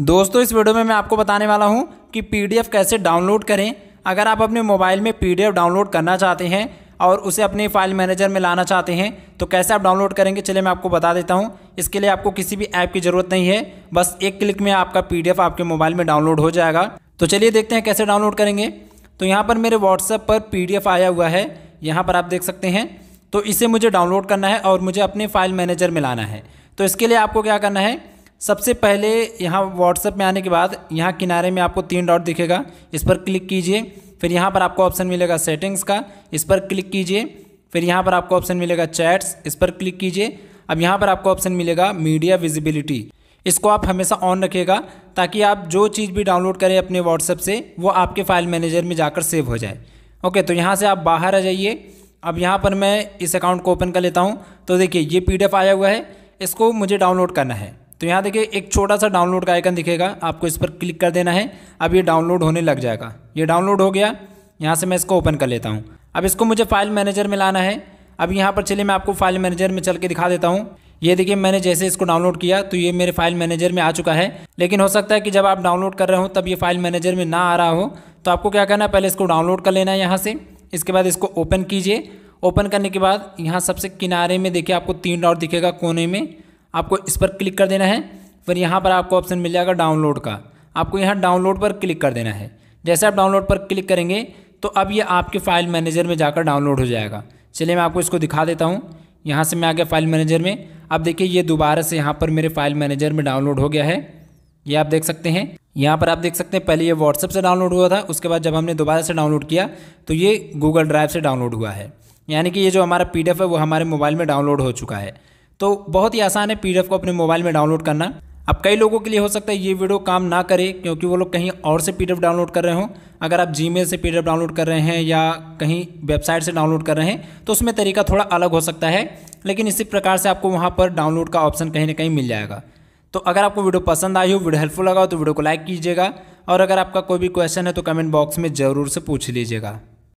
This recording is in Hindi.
दोस्तों इस वीडियो में मैं आपको बताने वाला हूं कि पीडीएफ कैसे डाउनलोड करें अगर आप अपने मोबाइल में पीडीएफ डाउनलोड करना चाहते हैं और उसे अपने फाइल मैनेजर में लाना चाहते हैं तो कैसे आप डाउनलोड करेंगे चलिए मैं आपको बता देता हूं इसके लिए आपको किसी भी ऐप की ज़रूरत नहीं है बस एक क्लिक में आपका पी आपके मोबाइल में डाउनलोड हो जाएगा तो चलिए देखते हैं कैसे डाउनलोड करेंगे तो यहाँ पर मेरे व्हाट्सएप पर पी आया हुआ है यहाँ पर आप देख सकते हैं तो इसे मुझे डाउनलोड करना है और मुझे अपने फाइल मैनेजर में लाना है तो इसके लिए आपको क्या करना है सबसे पहले यहाँ व्हाट्सएप में आने के बाद यहाँ किनारे में आपको तीन डॉट दिखेगा इस पर क्लिक कीजिए फिर यहाँ पर आपको ऑप्शन मिलेगा सेटिंग्स का इस पर क्लिक कीजिए फिर यहाँ पर आपको ऑप्शन मिलेगा चैट्स इस पर क्लिक कीजिए अब यहाँ पर आपको ऑप्शन मिलेगा मीडिया विजिबिलिटी इसको आप हमेशा ऑन रखिएगा ताकि आप जो चीज़ भी डाउनलोड करें अपने व्हाट्सएप से वो आपके फाइल मैनेजर में जाकर सेव हो जाए ओके तो यहाँ से आप बाहर आ जाइए अब यहाँ पर मैं इस अकाउंट को ओपन कर लेता हूँ तो देखिए ये पी आया हुआ है इसको मुझे डाउनलोड करना है तो यहाँ देखिए एक छोटा सा डाउनलोड का आइकन दिखेगा आपको इस पर क्लिक कर देना है अब ये डाउनलोड होने लग जाएगा ये डाउनलोड हो गया यहाँ से मैं इसको ओपन कर लेता हूँ अब इसको मुझे फाइल मैनेजर में लाना है अब यहाँ पर चलिए मैं आपको फाइल मैनेजर में चल के दिखा देता हूँ ये देखिए मैंने जैसे इसको डाउनलोड किया तो ये मेरे फाइल मैनेजर में आ चुका है लेकिन हो सकता है कि जब आप डाउनलोड कर रहे हो तब ये फाइल मैनेजर में ना आ रहा हो तो आपको क्या करना है पहले इसको डाउनलोड कर लेना है यहाँ से इसके बाद इसको ओपन कीजिए ओपन करने के बाद यहाँ सबसे किनारे में देखिए आपको तीन डॉट दिखेगा कोने में आपको इस पर क्लिक कर देना है फिर यहाँ पर आपको ऑप्शन मिल जाएगा डाउनलोड का आपको यहाँ डाउनलोड पर क्लिक कर देना है जैसे आप डाउनलोड पर क्लिक करेंगे तो अब ये आपके फाइल मैनेजर में जाकर डाउनलोड हो जाएगा चलिए मैं आपको इसको दिखा देता हूँ यहाँ से मैं आ गया फाइल मैनेजर में अब देखिए ये दोबारा से यहाँ पर मेरे फाइल मैनेजर में डाउनलोड हो गया है ये आप देख सकते हैं यहाँ पर आप देख सकते हैं पहले ये व्हाट्सएप से डाउनलोड हुआ था उसके बाद जब हमने दोबारा से डाउनलोड किया तो ये गूगल ड्राइव से डाउनलोड हुआ है यानी कि ये जो हमारा पी है वो हमारे मोबाइल में डाउनलोड हो चुका है तो बहुत ही आसान है पीडीएफ को अपने मोबाइल में डाउनलोड करना अब कई लोगों के लिए हो सकता है ये वीडियो काम ना करे क्योंकि वो लोग कहीं और से पीडीएफ डाउनलोड कर रहे हों अगर आप जीमेल से पीडीएफ डाउनलोड कर रहे हैं या कहीं वेबसाइट से डाउनलोड कर रहे हैं तो उसमें तरीका थोड़ा अलग हो सकता है लेकिन इसी प्रकार से आपको वहाँ पर डाउनलोड का ऑप्शन कहीं ना कहीं मिल जाएगा तो अगर आपको वीडियो पसंद आई हो वीडियो हेल्पफुल लगा हो तो वीडियो को लाइक कीजिएगा और अगर आपका कोई भी क्वेश्चन है तो कमेंट बॉक्स में ज़रूर से पूछ लीजिएगा